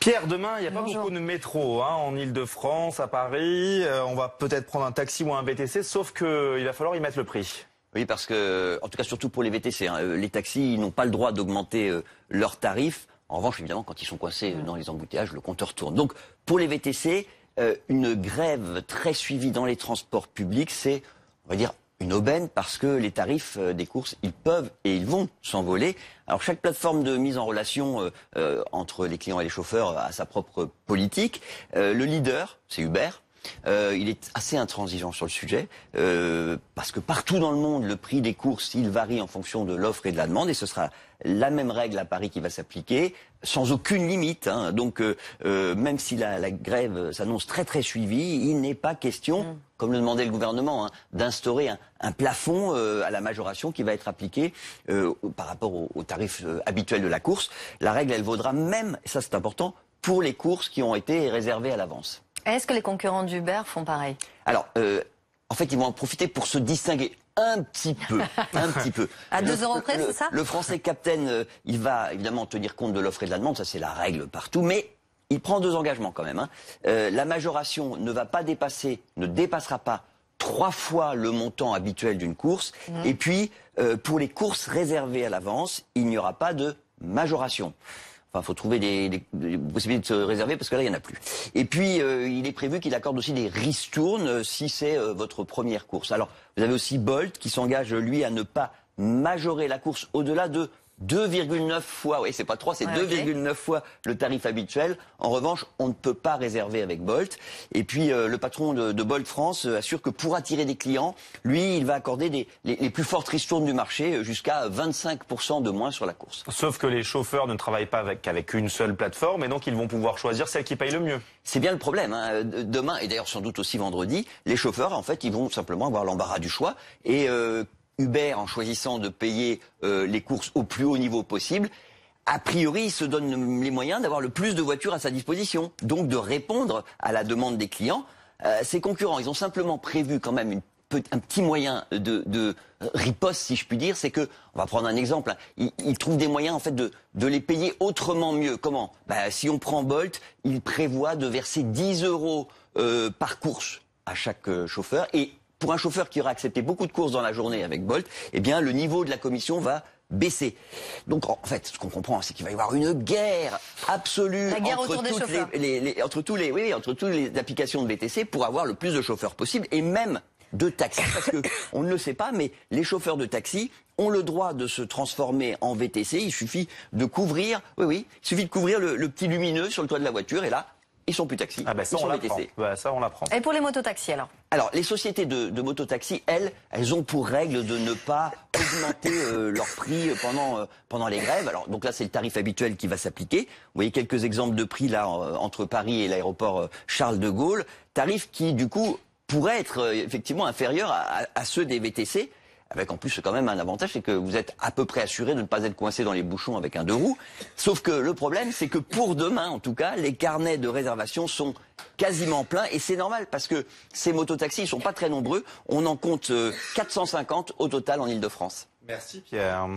Pierre, demain, il n'y a pas beaucoup de métro hein, en Ile-de-France, à Paris. Euh, on va peut-être prendre un taxi ou un VTC, sauf qu'il va falloir y mettre le prix. Oui, parce que, en tout cas, surtout pour les VTC, hein, euh, les taxis n'ont pas le droit d'augmenter euh, leurs tarifs. En revanche, évidemment, quand ils sont coincés dans les embouteillages, le compteur tourne. Donc, pour les VTC, une grève très suivie dans les transports publics, c'est, on va dire, une aubaine parce que les tarifs euh, des courses, ils peuvent et ils vont s'envoler. Alors chaque plateforme de mise en relation euh, euh, entre les clients et les chauffeurs a sa propre politique. le leader, c'est Uber. Euh, il est assez intransigeant sur le sujet, euh, parce que partout dans le monde, le prix des courses, il varie en fonction de l'offre et de la demande, et ce sera la même règle à Paris qui va s'appliquer, sans aucune limite. Hein. Donc, euh, même si la, grève s'annonce très très suivie, il n'est pas question, mm. comme le demandait le gouvernement, hein, d'instaurer un, plafond à la majoration qui va être appliquée par rapport au, tarifs habituels de la course. La règle, elle vaudra même, ça c'est important, pour les courses qui ont été réservées à l'avance. Est-ce que les concurrents d'Uber font pareil Alors, euh, en fait, ils vont en profiter pour se distinguer un petit peu, un petit peu. À 2 euros près, c'est ça Le français Captain, euh, il va évidemment tenir compte de l'offre et de la demande, ça c'est la règle partout, mais il prend deux engagements quand même. Hein. Euh, la majoration ne va pas dépasser, ne dépassera pas trois fois le montant habituel d'une course. Mmh. Et puis, pour les courses réservées à l'avance, il n'y aura pas de majoration. Enfin, faut trouver des, possibilités de se réserver parce que là, il n'y en a plus. Et puis, euh, il est prévu qu'il accorde aussi des ristournes euh, si c'est euh, votre première course. Alors, vous avez aussi Bolt qui s'engage, lui, à ne pas majorer la course au-delà de 2,9 fois, oui, c'est pas 3, c'est 2,9 fois le tarif habituel. En revanche, on ne peut pas réserver avec Bolt. Et puis, euh, le patron de, de, Bolt France euh, assure que pour attirer des clients, lui, il va accorder les, plus fortes ristournes du marché, euh, jusqu'à 25% de moins sur la course. Sauf que les chauffeurs ne travaillent pas qu'avec avec une seule plateforme, et donc ils vont pouvoir choisir celle qui paye le mieux. C'est bien le problème. Hein. Demain, et d'ailleurs sans doute aussi vendredi, les chauffeurs, en fait, ils vont simplement avoir l'embarras du choix. Et... Uber en choisissant de payer euh, les courses au plus haut niveau possible, a priori, il se donne les moyens d'avoir le plus de voitures à sa disposition, donc de répondre à la demande des clients. Euh, ses concurrents, ils ont simplement prévu quand même un petit moyen de, riposte, si je puis dire, c'est que, on va prendre un exemple, hein, ils, trouvent des moyens en fait de, les payer autrement mieux. Comment bah, Si on prend Bolt, il prévoit de verser 10 euros euh, par course à chaque chauffeur et pour un chauffeur qui aura accepté beaucoup de courses dans la journée avec Bolt, eh bien, le niveau de la commission va baisser. Donc en fait, ce qu'on comprend, c'est qu'il va y avoir une guerre absolue entre, toutes les, tous les, oui, entre les applications de VTC pour avoir le plus de chauffeurs possible et même de taxis. parce que on ne le sait pas, mais les chauffeurs de taxi ont le droit de se transformer en VTC. Il suffit de couvrir, oui, oui, suffit de couvrir le petit lumineux sur le toit de la voiture et là, ils sont plus taxis. Ah bah sont VTC. Bah ça, on Et pour les mototaxis, alors Alors, les sociétés de, mototaxis, elles, elles ont pour règle de ne pas augmenter euh, leur prix pendant, euh, pendant les grèves. Alors, donc là, c'est le tarif habituel qui va s'appliquer. Vous voyez quelques exemples de prix, là, euh, entre Paris et l'aéroport Charles de Gaulle. Tarif qui, du coup, pourrait être effectivement inférieur à ceux des VTC avec en plus quand même un avantage, c'est que vous êtes à peu près assuré de ne pas être coincé dans les bouchons avec un deux roues. Sauf que le problème, c'est que pour demain, en tout cas, les carnets de réservation sont quasiment pleins et c'est normal parce que ces mototaxis, ils sont pas très nombreux. On en compte 450 euh, au total en ile de france Merci Pierre.